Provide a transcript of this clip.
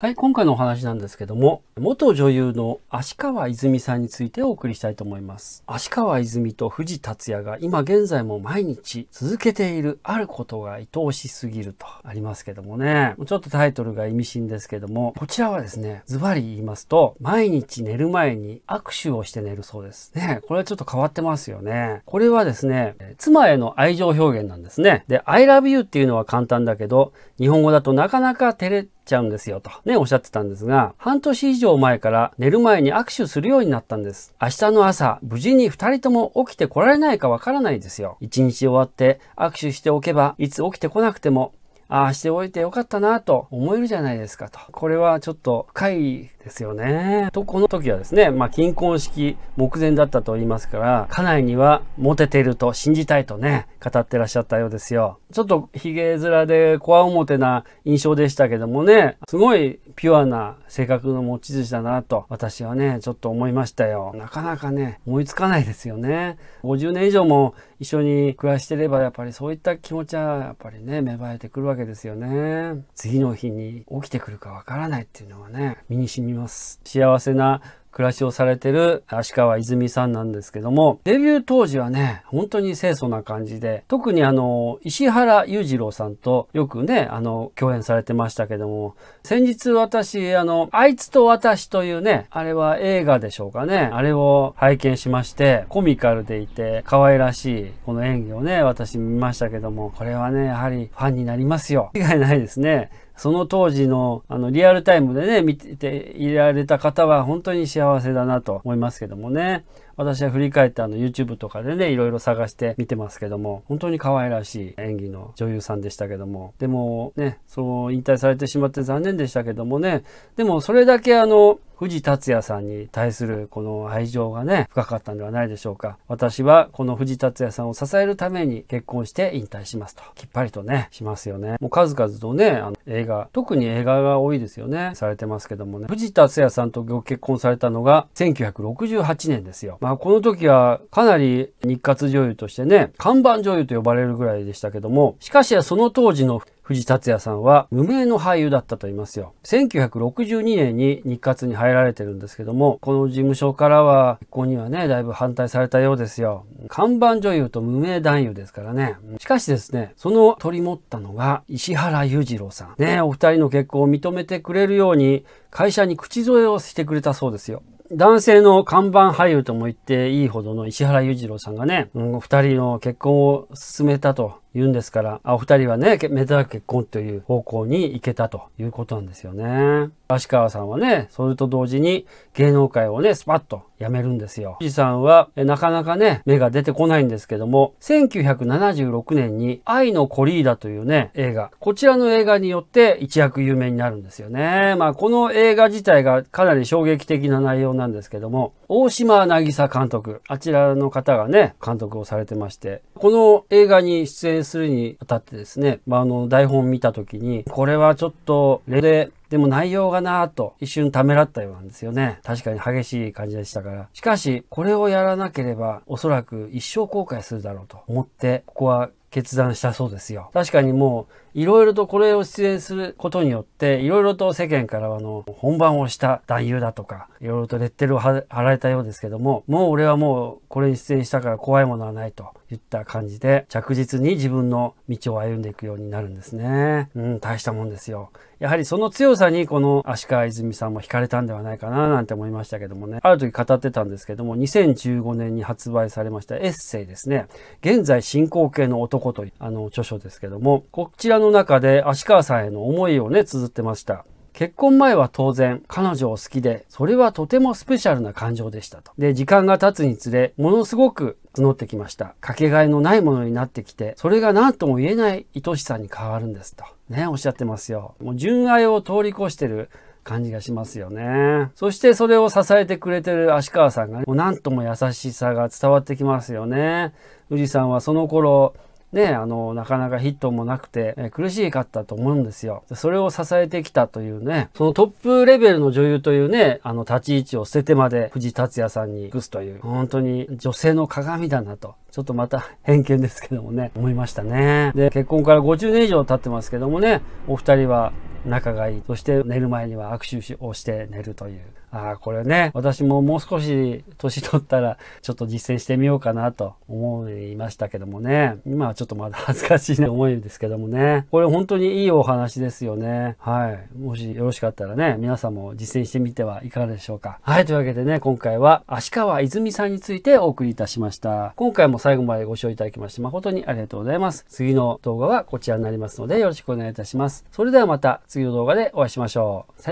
はい、今回のお話なんですけども、元女優の芦川泉さんについてお送りしたいと思います。芦川泉と藤達也が今現在も毎日続けているあることが愛おしすぎるとありますけどもね、ちょっとタイトルが意味深ですけども、こちらはですね、ズバリ言いますと、毎日寝る前に握手をして寝るそうです。ね、これはちょっと変わってますよね。これはですね、妻への愛情表現なんですね。で、I love you っていうのは簡単だけど、日本語だとなかなか照れちゃうんですよと。ね、おっしゃってたんですが、半年以上前から寝る前に握手するようになったんです。明日の朝、無事に二人とも起きてこられないかわからないですよ。一日終わって握手しておけば、いつ起きてこなくても、ああしておいてよかったなと思えるじゃないですかと。これはちょっと深いですよね。と、この時はですね、まあ、金婚式目前だったと言いますから、家内にはモテていると信じたいとね、語ってらっしゃったようですよ。ちょっと髭面でこわおもてな印象でしたけどもね、すごいピュアな性格の持ち主だなと、私はね、ちょっと思いましたよ。なかなかね、思いつかないですよね。50年以上も一緒に暮らしてれば、やっぱりそういった気持ちは、やっぱりね、芽生えてくるわけですよね。次の日に起きてくるかわからないっていうのはね、身に染みます幸せな暮らしをされてる足川泉さんなんですけども、デビュー当時はね、本当に清楚な感じで、特にあの、石原裕次郎さんとよくね、あの、共演されてましたけども、先日私、あの、あいつと私というね、あれは映画でしょうかね、あれを拝見しまして、コミカルでいて、可愛らしい、この演技をね、私見ましたけども、これはね、やはりファンになりますよ。違いないですね。その当時のあのリアルタイムでね、見ていられた方は本当に幸せだなと思いますけどもね。私は振り返ってあの YouTube とかでね、いろいろ探して見てますけども、本当に可愛らしい演技の女優さんでしたけども、でもね、そう引退されてしまって残念でしたけどもね、でもそれだけあの、藤達也さんに対するこの愛情がね、深かったんではないでしょうか。私はこの藤達也さんを支えるために結婚して引退しますと。きっぱりとね、しますよね。もう数々とね、あの映画、特に映画が多いですよね。されてますけどもね。藤達也さんとご結婚されたのが1968年ですよ。まあこの時はかなり日活女優としてね、看板女優と呼ばれるぐらいでしたけども、しかしその当時の藤達也さんは無名の俳優だったと言いますよ。1962年に日活に入られてるんですけども、この事務所からは結婚にはね、だいぶ反対されたようですよ。看板女優と無名男優ですからね。しかしですね、その取り持ったのが石原裕次郎さん。ね、お二人の結婚を認めてくれるように会社に口添えをしてくれたそうですよ。男性の看板俳優とも言っていいほどの石原裕次郎さんがね、うん、二人の結婚を進めたと言うんですから、あお二人はね、めで結婚という方向に行けたということなんですよね。足川さんはね、それと同時に芸能界をね、スパッと辞めるんですよ。富士さんはなかなかね、目が出てこないんですけども、1976年に愛のコリーダというね、映画。こちらの映画によって一躍有名になるんですよね。まあ、この映画自体がかなり衝撃的な内容なんですけども、大島渚監督、あちらの方がね、監督をされてまして、この映画に出演するにあたってですね、まあ、あの、台本見た時に、これはちょっと、レレでも内容がなぁと一瞬ためらったようなんですよね。確かに激しい感じでしたから。しかし、これをやらなければおそらく一生後悔するだろうと思って、ここは決断したそうですよ。確かにもういろいろとこれを出演することによって、いろいろと世間からはあの、本番をした男優だとか、いろいろとレッテルを貼られたようですけども、もう俺はもうこれに出演したから怖いものはないといった感じで、着実に自分の道を歩んでいくようになるんですね。うん、大したもんですよ。やはりその強さにこの足川泉さんも惹かれたんではないかななんて思いましたけどもね。ある時語ってたんですけども、2015年に発売されましたエッセイですね。現在進行形の男というあの著書ですけども、こちらの中で芦川さんへの思いをね、綴ってました。結婚前は当然彼女を好きで、それはとてもスペシャルな感情でしたと。で、時間が経つにつれ、ものすごく募ってきました。かけがえのないものになってきて、それが何とも言えない愛しさに変わるんですと。ね、おっしゃってますよ。もう純愛を通り越してる感じがしますよね。そしてそれを支えてくれてる芦川さんが、ね、もう何とも優しさが伝わってきますよね。富士さんはその頃、ね、あの、なかなかヒットもなくて、え苦しかったと思うんですよ。それを支えてきたというね、そのトップレベルの女優というね、あの、立ち位置を捨ててまで藤達也さんに行くという、本当に女性の鏡だなと。ちょっとまた偏見ですけどもね、思いましたね。で、結婚から50年以上経ってますけどもね、お二人は仲がいい。そして寝る前には握手をして寝るという。ああ、これね、私ももう少し年取ったらちょっと実践してみようかなと思いましたけどもね。今はちょっとまだ恥ずかしいね思いですけどもね。これ本当にいいお話ですよね。はい。もしよろしかったらね、皆さんも実践してみてはいかがでしょうか。はい。というわけでね、今回は足川泉さんについてお送りいたしました。今回も最後までご視聴いただきまして誠にありがとうございます。次の動画はこちらになりますのでよろしくお願いいたします。それではまた次の動画でお会いしましょう。さよなら。